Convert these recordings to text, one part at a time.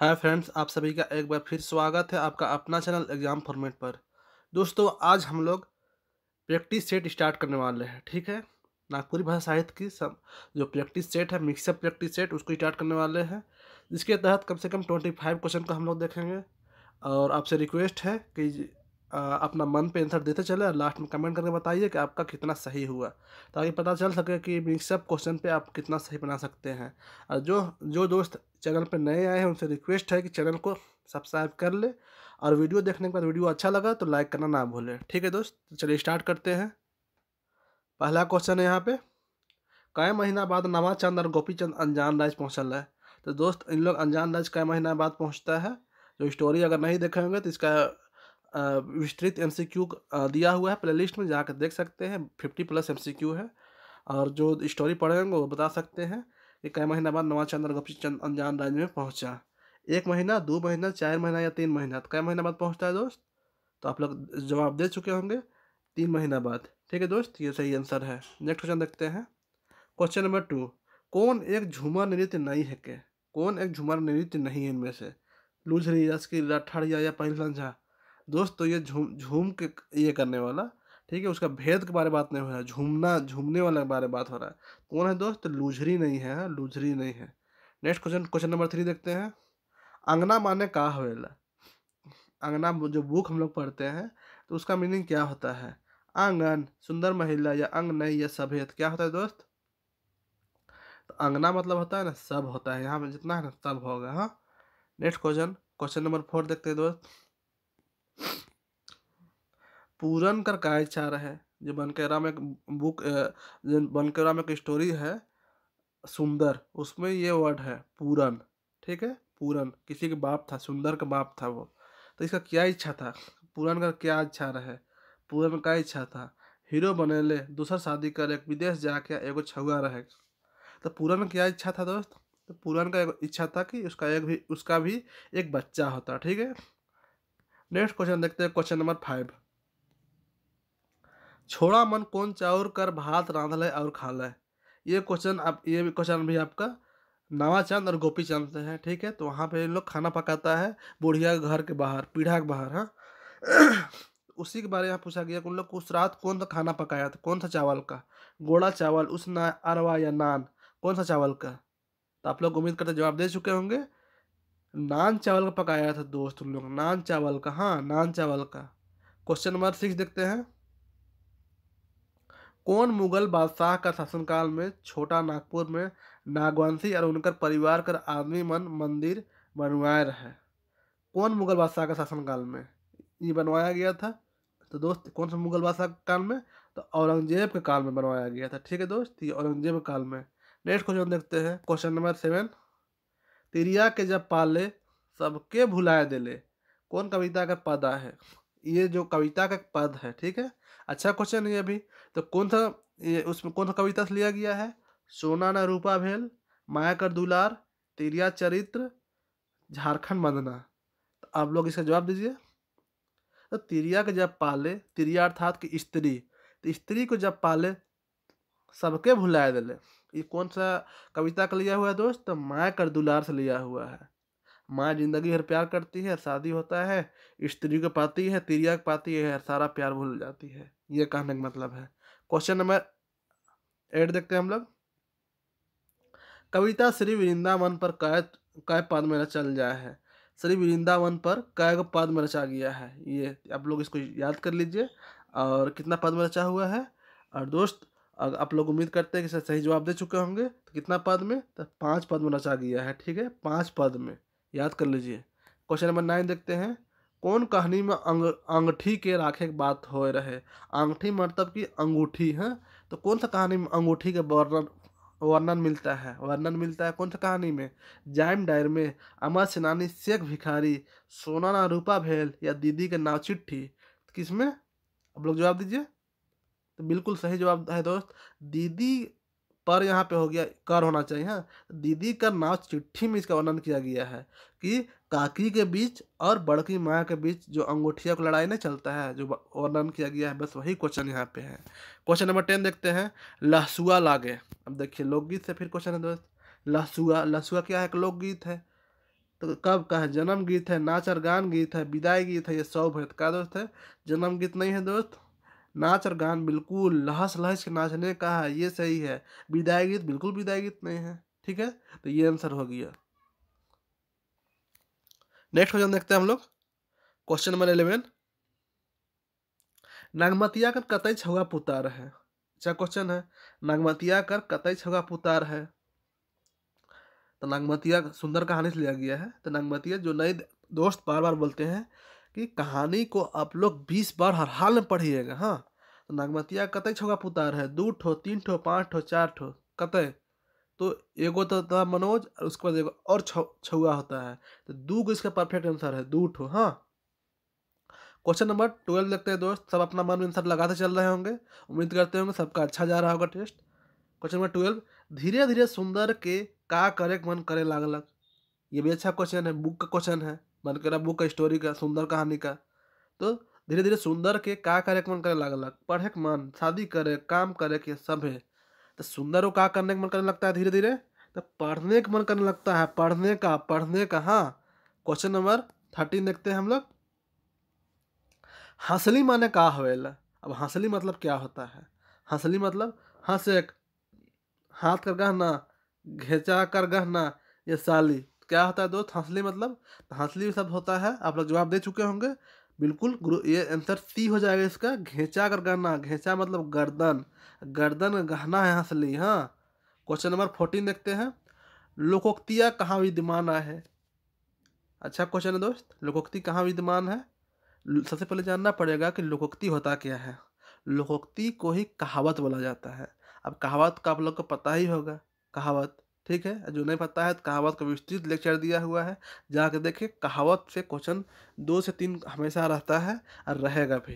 Hi friends आप सभी का एक बार फिर स्वागत है आपका अपना चैनल एग्ज़ाम फॉर्मेट पर दोस्तों आज हम लोग प्रैक्टिस सेट स्टार्ट करने वाले हैं ठीक है नागपुरी भाषा साहित्य की सब जो प्रैक्टिस सेट है मिक्सअप प्रैक्टिस सेट उसको स्टार्ट करने वाले हैं जिसके तहत कम से कम ट्वेंटी फाइव क्वेश्चन का हम लोग देखेंगे और आपसे रिक्वेस्ट है कि अपना मन पे आंसर देते चले और लास्ट में कमेंट करके बताइए कि आपका कितना सही हुआ ताकि पता चल सके कि मिक्सअप क्वेश्चन पे आप कितना सही बना सकते हैं और जो जो दोस्त चैनल पे नए आए हैं उनसे रिक्वेस्ट है कि चैनल को सब्सक्राइब कर ले और वीडियो देखने के बाद वीडियो अच्छा लगा तो लाइक करना ना भूलें ठीक है दोस्त तो चलिए स्टार्ट करते हैं पहला क्वेश्चन है यहाँ पर कई महीना बाद नवा चंद और गोपी चंद अनजान राज पहुँचल है तो दोस्त इन लोग अनजान राज कई महीना बाद पहुँचता है जो स्टोरी अगर नहीं देखे होंगे तो इसका विस्तृत एम दिया हुआ है प्ले में जाकर देख सकते हैं फिफ्टी प्लस एम है और जो स्टोरी पढ़ेंगे वो बता सकते हैं कि कई महीना बाद नवा चंद्र गुप्त चंद अनजान राज्य में पहुंचा एक महीना दो महीना चार महीना या तीन महीना तो कई महीना बाद पहुंचता है दोस्त तो आप लोग जवाब दे चुके होंगे तीन महीना बाद ठीक है दोस्त ये सही आंसर है नेक्स्ट क्वेश्चन देखते हैं क्वेश्चन नंबर टू कौन एक झूमर नृत्य नहीं है के कौन एक झूमर नृत्य नहीं है इनमें से लूझ रही राठड़िया या, या पहल झा दोस्तों तो ये झूम झूम के ये करने वाला ठीक है उसका भेद के बारे में बात नहीं हो रहा है झूमना झूमने वाला के बारे में बात हो रहा है कौन है दोस्त लूझरी नहीं है हाँ, लूझरी नहीं है next question question number three देखते हैं अंगना माने का होवेला अंगना जो बुक हम लोग पढ़ते हैं तो उसका मीनिंग क्या होता है आंगन सुंदर महिला या अंग नहीं या सभेद क्या होता है दोस्त तो अंगना मतलब होता है ना सब होता है यहाँ पे जितना है ना सब होगा हाँ next question question number four देखते हैं दोस्त पूरन कर का इच्छा रहे जो बनकेरा में एक बुक बनकेरा में एक स्टोरी है सुंदर उसमें ये वर्ड है पूरन ठीक है पूरन किसी के बाप था सुंदर का बाप था वो तो इसका क्या इच्छा था पूरन का क्या इच्छा रहे पूरन का इच्छा था हीरो बने ले दूसर शादी करे विदेश जाके एगो छुआ रहे तो पूरन क्या इच्छा था दोस्त तो पूरन का इच्छा था कि उसका एक भी उसका भी एक बच्चा होता ठीक है नेक्स्ट क्वेश्चन देखते हैं क्वेश्चन नंबर फाइव छोड़ा मन कौन चाउर कर भात रांधल और खा लें ये क्वेश्चन आप ये क्वेश्चन भी आपका नवाचंद और गोपी चंद से है ठीक है तो वहाँ पे इन लोग खाना पकाता है बुढ़िया घर के बाहर पीढ़ा के बाहर हाँ उसी के बारे में पूछा गया कि उन लोग उस रात कौन सा खाना पकाया था कौन सा चावल का गोड़ा चावल उस ना अरवा या नान कौन सा चावल का तो आप लोग उम्मीद करते जवाब दे चुके होंगे नान चावल का पकाया था दोस्त उन लोग नान चावल का हाँ नान चावल का क्वेश्चन नंबर सिक्स देखते हैं कौन मुगल बादशाह का शासनकाल में छोटा नागपुर में नागवंशी और उनकर परिवार कर आदमी मन मंदिर बनवाए रहे कौन मुगल बादशाह का शासनकाल में ये बनवाया गया था तो दोस्त कौन सा मुगल बादशाह का काल में तो औरंगजेब के काल में बनवाया गया था ठीक है दोस्त ये औरंगजेब के काल में नेक्स्ट क्वेश्चन देखते हैं क्वेश्चन नंबर सेवन तिरिया के जब पाले सबके भुलाए दिले कौन कविता का पद है ये जो कविता का पद है ठीक है अच्छा क्वेश्चन है अभी तो कौन सा उसमें कौन सा कविता से लिया गया है सोना न रूपा भेल माया कर दुलार तिरिया चरित्र झारखंड बंदना तो आप लोग इसका जवाब दीजिए तो तिरिया के जब पाले तिरिया अर्थात कि स्त्री तो स्त्री को जब पाले सबके भुलाए दिले ये कौन सा कविता का लिया हुआ है दोस्त तो माया कर दुलार से लिया हुआ है माँ जिंदगी हर प्यार करती है शादी होता है स्त्री को पाती है तिरिया को पाती है सारा प्यार भूल जाती है ये कहने का मतलब है क्वेश्चन नंबर एट देखते हैं हम लोग कविता श्री वृंदावन पर कै कै पद में रचल जाए है श्री वृंदावन पर को पद में रचा गया है ये आप लोग इसको याद कर लीजिए और कितना पद में रचा हुआ है और दोस्त अगर आप लोग उम्मीद करते हैं कि सही जवाब दे चुके होंगे तो कितना पद में तो पाँच पद में रचा गया है ठीक है पाँच पद में याद कर लीजिए क्वेश्चन नंबर नाइन देखते हैं कौन कहानी में अंग अंगठी के राखे बात हो रहे अंगठी मतलब कि अंगूठी है हाँ? तो कौन सा कहानी में अंगूठी के वर्णन वर्णन मिलता है वर्णन मिलता है कौन सा कहानी में जैम डायर में अमर सेनानी शेख भिखारी सोना ना रूपा भेल या दीदी के नाव चिट्ठी किस में आप लोग जवाब दीजिए तो बिल्कुल सही जवाब है दोस्त दीदी पर यहाँ पे हो गया कर होना चाहिए हाँ दीदी का नाव चिट्ठी में इसका वर्णन किया गया है कि काकी के बीच और बड़की माँ के बीच जो अंगूठिया को लड़ाई नहीं चलता है जो वर्णन किया गया है बस वही क्वेश्चन यहाँ पे है क्वेश्चन नंबर टेन देखते हैं लहसुआ लागे अब देखिए लोकगीत से फिर क्वेश्चन है दोस्त लहसुआ लहसुआ क्या है एक लोकगीत है तो कब का है जन्म गीत है नाचर गान गीत है विदाई गीत है ये सौ भरत का दोस्त है जन्म गीत नहीं है दोस्त नाच और गान बिल्कुल लहस लहस के नाचने का है ये सही है विदाई गीत बिल्कुल विदाई गीत नहीं है ठीक है तो ये आंसर हो गया नेक्स्ट क्वेश्चन देखते हैं हम लोग क्वेश्चन नंबर इलेवन नागमतिया कर कतई छुआ पुतार है अच्छा क्वेश्चन है नागमतिया कर कतई छुआ पुतार है तो नागमतिया सुंदर कहानी से लिया गया है तो नागमतिया जो नए दोस्त बार बार बोलते हैं कि कहानी को आप लोग बीस बार हर हाल में पढ़िएगा हाँ तो नागमतिया कतई छोगा पुतार है दू ठो तीन ठो पाँच ठो चार ठो कत तो एगो तो मनोज और उसके बाद एगो और छुआ होता है तो दू गो इसका परफेक्ट आंसर है दू ठो हाँ क्वेश्चन नंबर ट्वेल्व देखते हैं दोस्त सब अपना मन में आंसर लगाते चल रहे होंगे उम्मीद करते होंगे सबका अच्छा जा रहा होगा टेस्ट क्वेश्चन नंबर ट्वेल्व धीरे धीरे सुंदर के का करे मन करे लागलक ये भी अच्छा क्वेश्चन है बुक का क्वेश्चन है मन करा बुक का स्टोरी का सुंदर कहानी का तो धीरे धीरे सुंदर के का करे मन करे पढ़े के मन शादी करे काम करे के सब है तो सुंदर वो का करने के मन करने लगता है धीरे धीरे तो पढ़ने के मन करने लगता है पढ़ने का पढ़ने का हाँ क्वेश्चन नंबर थर्टीन देखते हैं हम लोग हंसली माने का हो अब हंसली मतलब क्या होता है हंसली मतलब एक हाथ कर गहना घेचा कर गहना ये साली क्या होता है दोस्त हंसली मतलब तो हंसली सब होता है आप लोग जवाब दे चुके होंगे बिल्कुल ये आंसर सी हो जाएगा इसका घेचा कर गहना घेचा मतलब गर्दन गर्दन गहना है हंसली हाँ क्वेश्चन नंबर फोर्टीन देखते हैं लोकोक्तिया कहाँ विद्यमान है अच्छा क्वेश्चन है दोस्त लोकोक्ति कहाँ विद्यमान है सबसे पहले जानना पड़ेगा कि लोकोक्ति होता क्या है लोकोक्ति को ही कहावत बोला जाता है अब कहावत का आप लोग को पता ही होगा कहावत ठीक है जो नहीं पता है तो कहावत का विस्तृत लेक्चर दिया हुआ है जहाँ के देखिए कहावत से क्वेश्चन दो से तीन हमेशा रहता है और रहेगा भी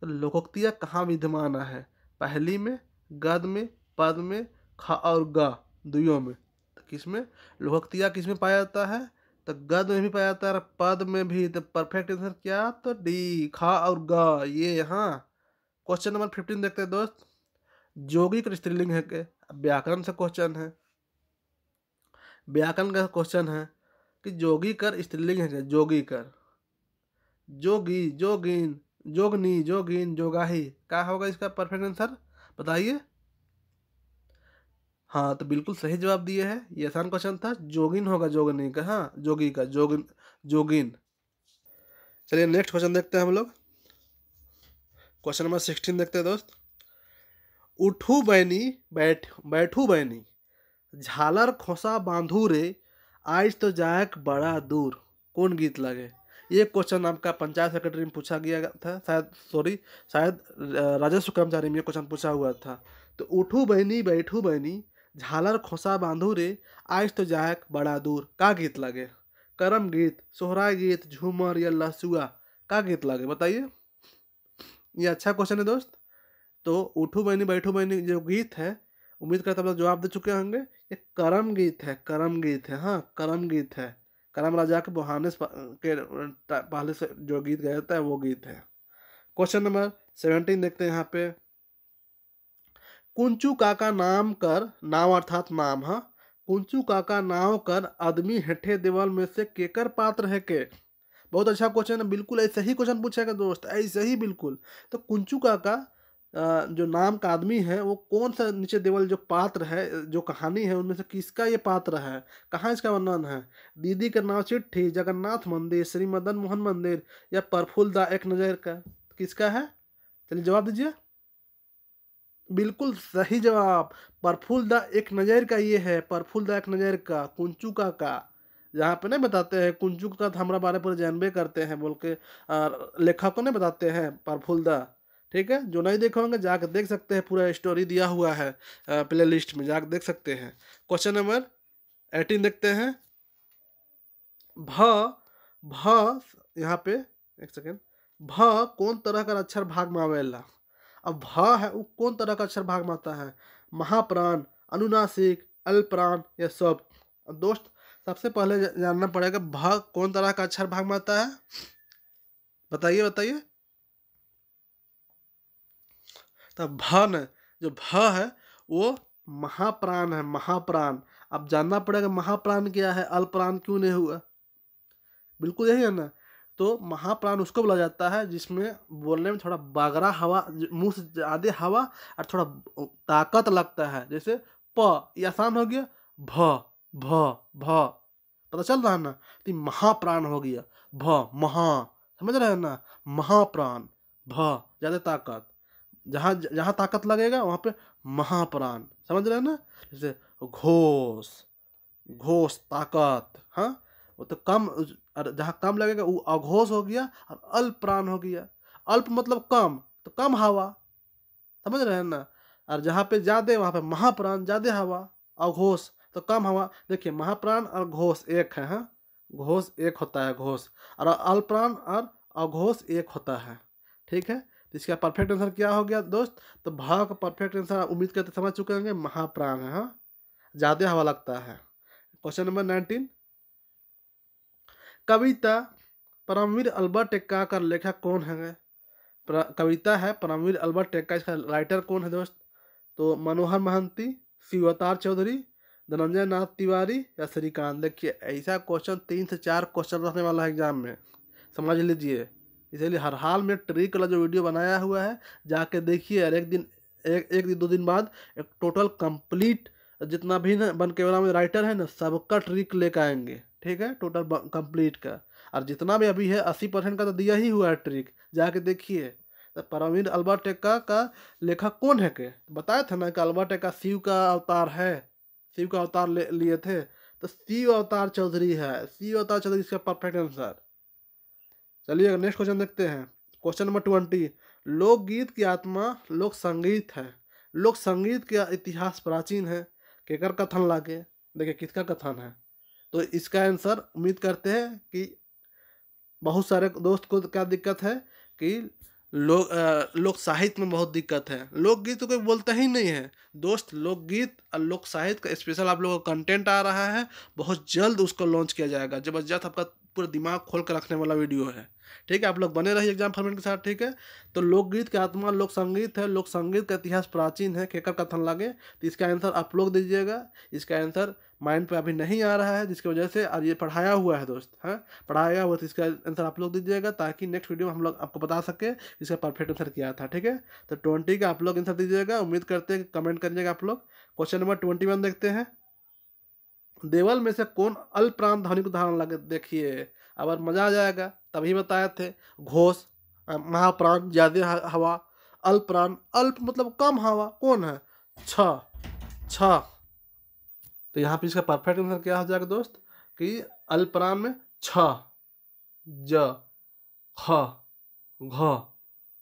तो लोकोक्तियाँ कहाँ विद्यमान है पहली में गद में पद में ख और ग दुयों में तो किस में लोकोक्तियाँ किस में पाया जाता है तो गद में भी पाया जाता है पद में भी तो परफेक्ट आंसर क्या तो डी ख और ग ये यहाँ क्वेश्चन नंबर फिफ्टीन देखते हैं दोस्त जोगी का स्त्रीलिंग है के व्याकरण से क्वेश्चन है व्याकरण का क्वेश्चन है कि जोगी कर स्त्रीलिंग है जोगी कर जोगी जोगिन जोगनी जोगिन जोगाही क्या होगा इसका परफेक्ट आंसर बताइए हाँ तो बिल्कुल सही जवाब दिए है ये आसान क्वेश्चन था जोगिन होगा जोगनी का हाँ जोगी का जोगिन जोगिन चलिए नेक्स्ट क्वेश्चन देखते हैं हम लोग क्वेश्चन नंबर सिक्सटीन देखते हैं दोस्त उठू बैनी बैठ बैठू बैनी झालर खोसा बांधू रे आज तो जायक बड़ा दूर कौन गीत लगे ये क्वेश्चन आपका पंचायत सेक्रेटरी में पूछा गया था शायद सॉरी शायद राजस्व कर्मचारी में ये क्वेश्चन पूछा हुआ था तो उठू बहनी बैठू बहनी झालर खोसा बांधू रे आज तो जायक बड़ा दूर का गीत लगे करम गीत सोहरा गीत झूमर या लसुआ का गीत लगे बताइए ये अच्छा क्वेश्चन है दोस्त तो उठू बहनी बैठू बहनी जो गीत है उम्मीद करता हूँ जवाब दे चुके होंगे एक करम गीत है करम गीत है हाँ करम गीत है करम राजा के बहाने के पहले से जो गीत गया था है वो गीत है क्वेश्चन नंबर सेवेंटीन देखते हैं यहाँ पे कुंचू काका नाम कर नाम अर्थात नाम हाँ कुंचू काका नाव कर आदमी हेठे देवल में से केकर पात्र है के बहुत अच्छा क्वेश्चन है बिल्कुल ऐसे ही क्वेश्चन पूछेगा दोस्त ऐसे ही बिल्कुल तो कुंचू काका जो नाम का आदमी है वो कौन सा नीचे देवल जो पात्र है जो कहानी है उनमें से किसका ये पात्र है कहाँ इसका वर्णन है दीदी का नाम चिट्ठी जगन्नाथ मंदिर श्री मदन मोहन मंदिर या दा एक नज़र का किसका है चलिए जवाब दीजिए बिल्कुल सही जवाब परफुल दा एक नज़र का ये है परफुल दा एक नज़र का कुंचुका का यहाँ पे नहीं बताते हैं कुंचुका का तो हमारा बारे पर जानबे करते हैं बोल के लेखक को नहीं बताते हैं परफुल द ठीक है जो नहीं देखे होंगे जाकर देख सकते हैं पूरा स्टोरी दिया हुआ है प्ले लिस्ट में जाकर देख सकते हैं क्वेश्चन नंबर एटीन देखते हैं भ भ यहाँ पे एक सेकेंड भ कौन तरह का अक्षर भाग मावेला अब भ है वो कौन तरह का अक्षर भाग माता है महाप्राण अनुनासिक अल्प्राण यह सब दोस्त सबसे पहले जानना पड़ेगा भ कौन तरह का अक्षर भाग माता है बताइए बताइए तो भ न जो भ है वो महाप्राण है महाप्राण अब जानना पड़ेगा महाप्राण क्या है अल्पप्राण क्यों नहीं हुआ बिल्कुल यही है ना तो महाप्राण उसको बोला जाता है जिसमें बोलने में थोड़ा बागरा हवा मुंह से ज़्यादा हवा और थोड़ा ताकत लगता है जैसे प ये आसान हो गया भ भ भ पता चल रहा है ना तो महाप्राण हो गया भ महा समझ रहे हैं ना महाप्राण भ ज़्यादा ताकत जहाँ जहाँ ताकत लगेगा वहाँ पे महाप्राण समझ रहे हैं ना जैसे घोष घोष ताकत हाँ वो तो कम जहाँ कम लगेगा वो अघोष हो गया और अल्प प्राण हो गया अल्प मतलब कम तो कम हवा समझ रहे हैं ना और जहाँ पे ज़्यादा वहाँ पे महाप्राण ज़्यादा हवा अघोष तो कम हवा देखिए महाप्राण और घोष एक है हाँ घोष एक होता है घोष और अल्प प्राण और अघोष एक होता है ठीक है तो इसका परफेक्ट आंसर क्या हो गया दोस्त तो भाव का परफेक्ट आंसर उम्मीद करते समझ चुके होंगे महाप्राण है हाँ ज़्यादा हवा लगता है क्वेश्चन नंबर नाइनटीन कविता परमवीर अल्बर्ट टेक्का का लेखक कौन है कविता है परमवीर अल्बर्ट टेक्का इसका राइटर कौन है दोस्त तो मनोहर महंती शिवतार अवतार चौधरी धनंजय नाथ तिवारी या श्रीकांत देखिए ऐसा क्वेश्चन तीन से चार क्वेश्चन रहने वाला है एग्जाम में समझ लीजिए इसलिए हर हाल में ट्रिक वाला जो वीडियो बनाया हुआ है जाके देखिए और एक दिन एक एक दो दिन बाद एक टोटल कंप्लीट जितना भी ना बन वाला में राइटर है ना सबका ट्रिक लेकर आएंगे ठीक है टोटल कंप्लीट का और जितना भी अभी है अस्सी परसेंट का तो दिया ही हुआ है ट्रिक जाके देखिए तो परवीर अल्बर्ट टेक्का का लेखक कौन है के बताया था ना कि अल्बर्ट टेक्का शिव का अवतार है शिव का अवतार लिए थे तो शिव अवतार चौधरी है शिव अवतार चौधरी इसका परफेक्ट आंसर चलिए नेक्स्ट क्वेश्चन देखते हैं क्वेश्चन नंबर ट्वेंटी लोकगीत की आत्मा लोक संगीत है लोक संगीत का इतिहास प्राचीन है केकर कथन लागे देखिए किसका कथन है तो इसका आंसर उम्मीद करते हैं कि बहुत सारे दोस्त को क्या दिक्कत है कि लोग लोक साहित्य में बहुत दिक्कत है लोकगीत तो कोई बोलता ही नहीं है दोस्त लोकगीत और लोक साहित्य का स्पेशल आप लोगों का कंटेंट आ रहा है बहुत जल्द उसको लॉन्च किया जाएगा जबरदस्त आपका पूरा दिमाग खोल कर रखने वाला वीडियो है ठीक है आप लोग बने रहिए एग्जाम फॉर्मेट के साथ ठीक है तो लोकगीत की आत्मा लोक संगीत है लोक संगीत का इतिहास प्राचीन है केकर कथन लागे तो इसका आंसर आप लोग दीजिएगा इसका आंसर माइंड पे अभी नहीं आ रहा है जिसकी वजह से और ये पढ़ाया हुआ है दोस्त हाँ पढ़ाया हुआ तो इसका आंसर आप लोग दीजिएगा ताकि नेक्स्ट वीडियो में हम लोग आपको बता सके इसका परफेक्ट आंसर क्या था ठीक है तो ट्वेंटी का आप लोग आंसर दीजिएगा उम्मीद करते हैं कमेंट करिएगा आप लोग क्वेश्चन नंबर ट्वेंटी वन देखते हैं देवल में से कौन अल्प्राण ध्वनि को उदाहरण लगे देखिए अब मजा आ जाएगा तभी बताए थे घोष महाप्राण ज्यादा हवा अल्प्राण प्राण अल्प मतलब कम हवा कौन है छ छ तो यहाँ पे इसका परफेक्ट आंसर क्या हो जाएगा दोस्त कि अल्प्राण में छ ज ख घ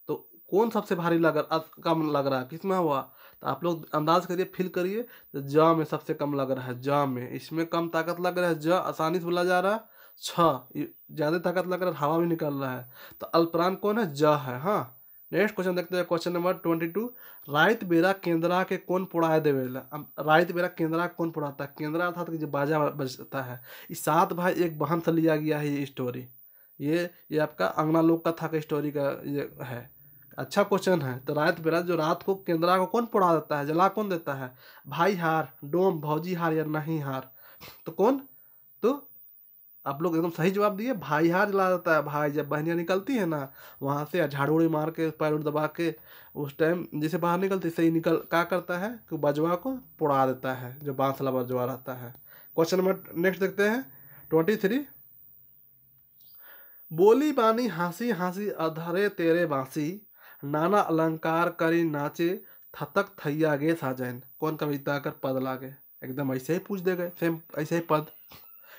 तो कौन सबसे भारी लग कम लग रहा है किसमें हुआ तो आप लोग अंदाज करिए फिल करिए तो ज में सबसे कम लग रहा है ज में इसमें कम ताकत लग रहा है ज आसानी से बोला जा रहा है छ ज़्यादा ताकत लग रहा है हवा भी निकल रहा है तो अल्पराम कौन है ज है हाँ नेक्स्ट क्वेश्चन देखते हैं क्वेश्चन नंबर ट्वेंटी टू राइत बेरा केंद्रा के कौन पोड़ाए देवेला राइत बेरा केंद्रा कौन पुड़ाता है केंद्रा अर्थात जो बाजा बजता है इस सात भाई एक बहन से लिया गया है ये स्टोरी ये ये आपका अंगना लोक कथा का स्टोरी का ये है अच्छा क्वेश्चन है तो रायत बिराज जो रात को केंद्रा को कौन पुड़ा देता है जला कौन देता है भाई हार डोम भौजी हार या नहीं हार तो कौन तो आप लोग एकदम सही जवाब दिए भाई हार जला देता है भाई जब बहनियाँ निकलती है ना वहाँ से झाड़ू उड़ी मार के पैर उड़ दबा के उस टाइम जैसे बाहर निकलती सही निकल क्या करता है कि बजवा को पुड़ा देता है जो बांसला बजवा रहता है क्वेश्चन नंबर नेक्स्ट देखते हैं ट्वेंटी थ्री बोली बानी हंसी हंसी अधरे तेरे बांसी नाना अलंकार करी नाचे थतक थैया गे साजैन कौन कविता कर पद लागे एकदम ऐसे ही पूछ दे गए सेम ऐसे ही पद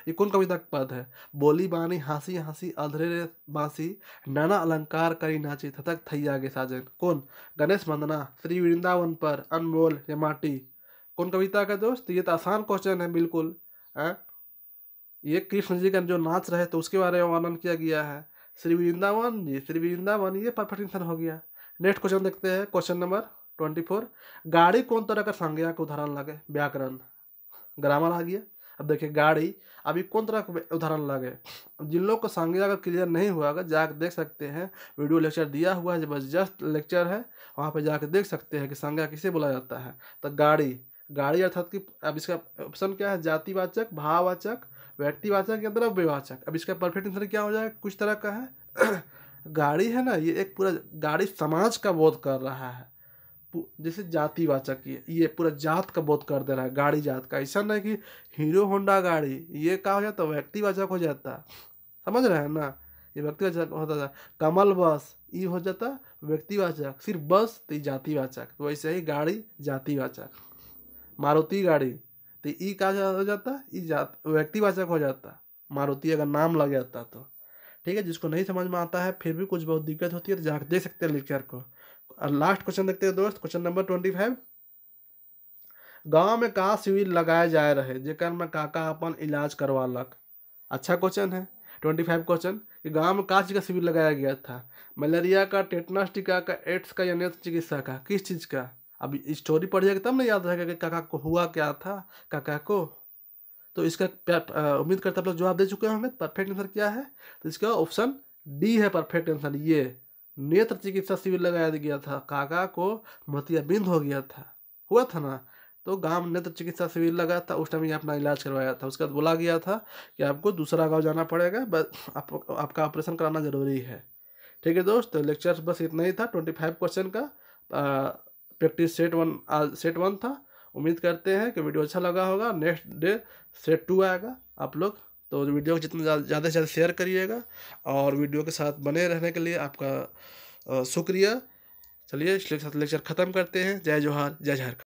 ये कौन कविता का पद है बोली बानी हंसी हंसी अधरे रे बासी नाना अलंकार करी नाचे थतक थैया गे साजन कौन गणेश वंदना श्री वृंदावन पर अनमोल यमाटी कौन कविता का दोस्त ये तो आसान क्वेश्चन है बिल्कुल है हाँ? ये कृष्ण जी का जो नाच रहे तो उसके बारे में वर्णन किया गया है श्री वृंदावन जी श्री वृंदावन ये परफेक्ट इंसान हो गया नेक्स्ट क्वेश्चन देखते हैं क्वेश्चन नंबर ट्वेंटी फोर गाड़ी कौन तरह का संज्ञा का उदाहरण लगे व्याकरण ग्रामर आ गया अब देखिए गाड़ी अभी कौन तरह का उदाहरण लगे जिन लोग को संज्ञा का क्लियर नहीं हुआ अगर जाकर देख सकते हैं वीडियो लेक्चर दिया हुआ है जब जस्ट लेक्चर है वहाँ पर जाकर देख सकते हैं कि संज्ञा किसे बोला जाता है तो गाड़ी गाड़ी अर्थात कि अब इसका ऑप्शन क्या है जातिवाचक भाववाचक व्यक्तिवाचक या द्रव्यवाचक अब इसका परफेक्ट आंसर क्या हो जाएगा कुछ तरह का है गाड़ी है ना ये एक पूरा गाड़ी समाज का बोध कर रहा है जैसे जातिवाचक ये ये पूरा जात का बोध कर दे रहा है गाड़ी जात का ऐसा नहीं कि हीरो होंडा गाड़ी ये क्या हो जाता व्यक्तिवाचक हो जाता समझ रहे हैं ना ये व्यक्तिवाचक होता था कमल बस ये हो जाता व्यक्तिवाचक सिर्फ बस तो जातिवाचक तो वैसे ही गाड़ी जातिवाचक मारुति गाड़ी तो ई का हो जाता ई जात व्यक्तिवाचक हो जाता मारुति अगर नाम लग जाता तो ठीक है जिसको नहीं समझ में आता है फिर भी कुछ बहुत दिक्कत होती है तो जाकर देख सकते हैं लेक्चर को और लास्ट क्वेश्चन देखते हैं दोस्त क्वेश्चन नंबर ट्वेंटी फाइव गाँव में का शिविर लगाए जाए रहे जेकर में काका अपन इलाज करवा लक अच्छा क्वेश्चन है ट्वेंटी फाइव क्वेश्चन कि गांव में का चीज़ का शिविर लगाया गया था मलेरिया का टेटनास टीका का एड्स का या चिकित्सा का किस चीज़ का अब स्टोरी पढ़ जाएगा तब ना याद रहेगा कि काका को हुआ क्या था काका को तो इसका उम्मीद करते आप लोग जवाब दे चुके हैं हमें परफेक्ट आंसर क्या है तो इसका ऑप्शन डी है परफेक्ट आंसर ये नेत्र चिकित्सा शिविर लगाया गया था काका को मोतियाबिंद हो गया था हुआ था ना तो गांव नेत्र चिकित्सा शिविर लगा था उस टाइम ये अपना इलाज करवाया था उसके बाद बोला गया था कि आपको दूसरा गांव जाना पड़ेगा बस आप, आपका ऑपरेशन कराना जरूरी है ठीक है दोस्त लेक्चर बस इतना ही था ट्वेंटी फाइव क्वेश्चन का आ, प्रैक्टिस सेट वन आज सेट वन था उम्मीद करते हैं कि वीडियो अच्छा लगा होगा नेक्स्ट डे सेट टू आएगा आप लोग तो वीडियो को जितना ज़्यादा से ज़्यादा शेयर करिएगा और वीडियो के साथ बने रहने के लिए आपका शुक्रिया चलिए लेक्चर ख़त्म करते हैं जय जोहार जय झारखंड